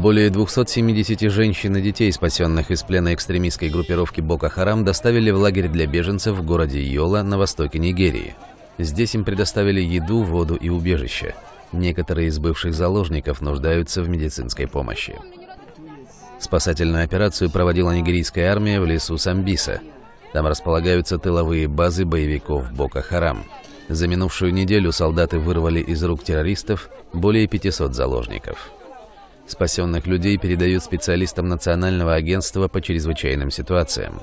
Более 270 женщин и детей, спасенных из плена экстремистской группировки Бока Харам, доставили в лагерь для беженцев в городе Йола на востоке Нигерии. Здесь им предоставили еду, воду и убежище. Некоторые из бывших заложников нуждаются в медицинской помощи. Спасательную операцию проводила нигерийская армия в лесу Самбиса. Там располагаются тыловые базы боевиков Бока Харам. За минувшую неделю солдаты вырвали из рук террористов более 500 заложников. Спасенных людей передают специалистам Национального агентства по чрезвычайным ситуациям.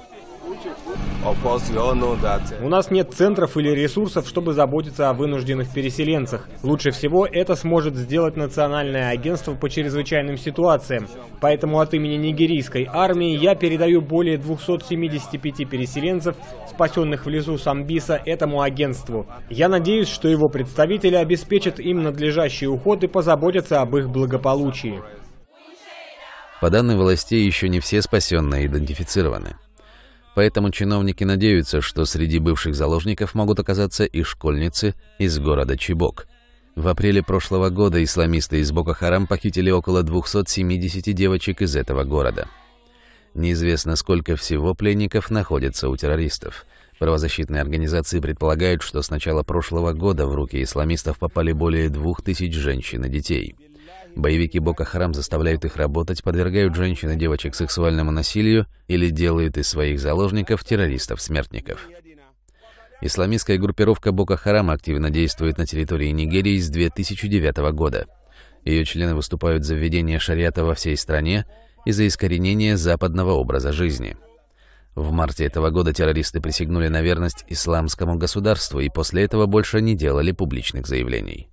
У нас нет центров или ресурсов, чтобы заботиться о вынужденных переселенцах. Лучше всего это сможет сделать Национальное агентство по чрезвычайным ситуациям. Поэтому от имени нигерийской армии я передаю более 275 переселенцев, спасенных в лесу Самбиса, этому агентству. Я надеюсь, что его представители обеспечат им надлежащий уход и позаботятся об их благополучии. По данным властей, еще не все спасенные идентифицированы. Поэтому чиновники надеются, что среди бывших заложников могут оказаться и школьницы из города Чебок. В апреле прошлого года исламисты из Бока-Харам похитили около 270 девочек из этого города. Неизвестно, сколько всего пленников находится у террористов. Правозащитные организации предполагают, что с начала прошлого года в руки исламистов попали более двух тысяч женщин и детей. Боевики Бока Харам заставляют их работать, подвергают женщин и девочек сексуальному насилию или делают из своих заложников террористов-смертников. Исламистская группировка Бока Харам активно действует на территории Нигерии с 2009 года. Ее члены выступают за введение шариата во всей стране и за искоренение западного образа жизни. В марте этого года террористы присягнули на верность исламскому государству и после этого больше не делали публичных заявлений.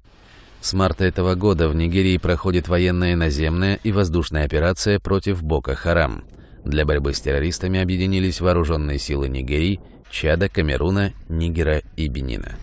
С марта этого года в Нигерии проходит военная наземная и воздушная операция против Бока-Харам. Для борьбы с террористами объединились вооруженные силы Нигерии, Чада, Камеруна, Нигера и Бенина.